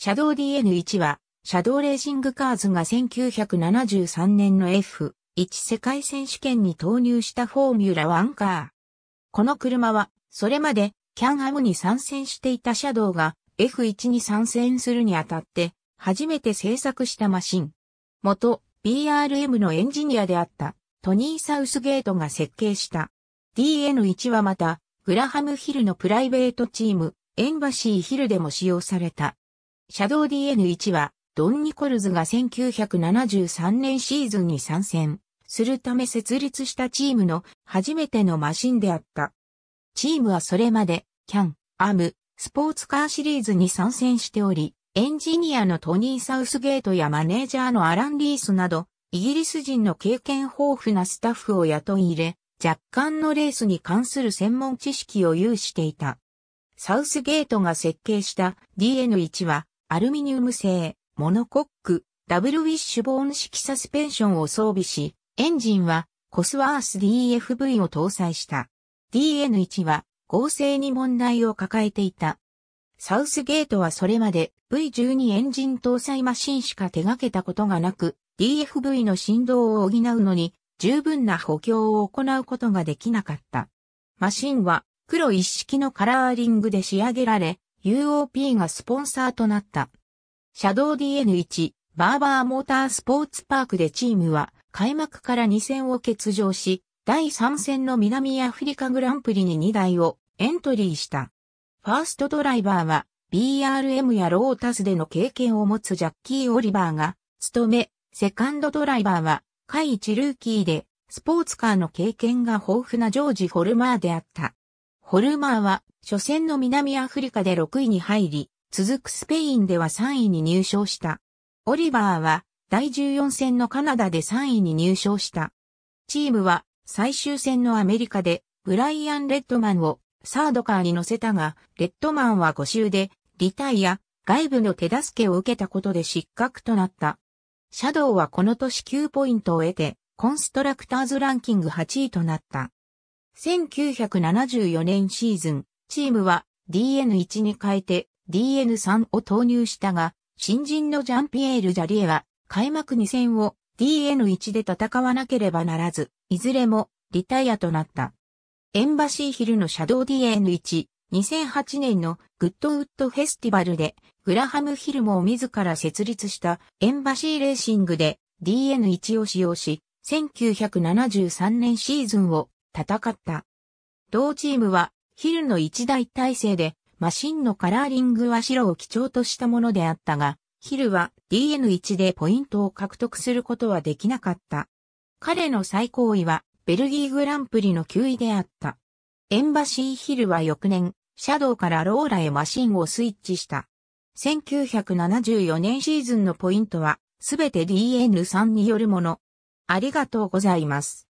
シャドウ DN1 は、シャドウレーシングカーズが1973年の F1 世界選手権に投入したフォーミュラ1カー。この車は、それまで、キャンアムに参戦していたシャドウが F1 に参戦するにあたって、初めて製作したマシン。元、BRM のエンジニアであった、トニー・サウスゲートが設計した。DN1 はまた、グラハムヒルのプライベートチーム、エンバシーヒルでも使用された。シャドウ DN1 は、ドン・ニコルズが1973年シーズンに参戦するため設立したチームの初めてのマシンであった。チームはそれまで、キャン、アム、スポーツカーシリーズに参戦しており、エンジニアのトニー・サウスゲートやマネージャーのアラン・リースなど、イギリス人の経験豊富なスタッフを雇い入れ、若干のレースに関する専門知識を有していた。サウスゲートが設計した DN1 はアルミニウム製、モノコック、ダブルウィッシュボーン式サスペンションを装備し、エンジンはコスワース DFV を搭載した。DN1 は合成に問題を抱えていた。サウスゲートはそれまで V12 エンジン搭載マシンしか手掛けたことがなく、DFV の振動を補うのに十分な補強を行うことができなかった。マシンは黒一式のカラーリングで仕上げられ、UOP がスポンサーとなった。シャドウ DN1 バーバーモータースポーツパークでチームは開幕から2戦を欠場し、第3戦の南アフリカグランプリに2台をエントリーした。ファーストドライバーは BRM やロータスでの経験を持つジャッキー・オリバーが務め、セカンドドライバーは下位一ルーキーでスポーツカーの経験が豊富なジョージ・ホルマーであった。ホルマーは、初戦の南アフリカで6位に入り、続くスペインでは3位に入賞した。オリバーは、第14戦のカナダで3位に入賞した。チームは、最終戦のアメリカで、ブライアン・レッドマンをサードカーに乗せたが、レッドマンは5周で、リタイア、外部の手助けを受けたことで失格となった。シャドウはこの年9ポイントを得て、コンストラクターズランキング8位となった。1974年シーズン、チームは DN1 に変えて DN3 を投入したが、新人のジャンピエール・ジャリエは開幕2戦を DN1 で戦わなければならず、いずれもリタイアとなった。エンバシーヒルのシャドウ DN1、2008年のグッドウッドフェスティバルで、グラハム・ヒルも自ら設立したエンバシーレーシングで DN1 を使用し、1973年シーズンを戦った。同チームはヒルの一大体制でマシンのカラーリングは白を基調としたものであったが、ヒルは DN1 でポイントを獲得することはできなかった。彼の最高位はベルギーグランプリの9位であった。エンバシーヒルは翌年、シャドウからローラへマシンをスイッチした。1974年シーズンのポイントは、すべて DN3 によるもの。ありがとうございます。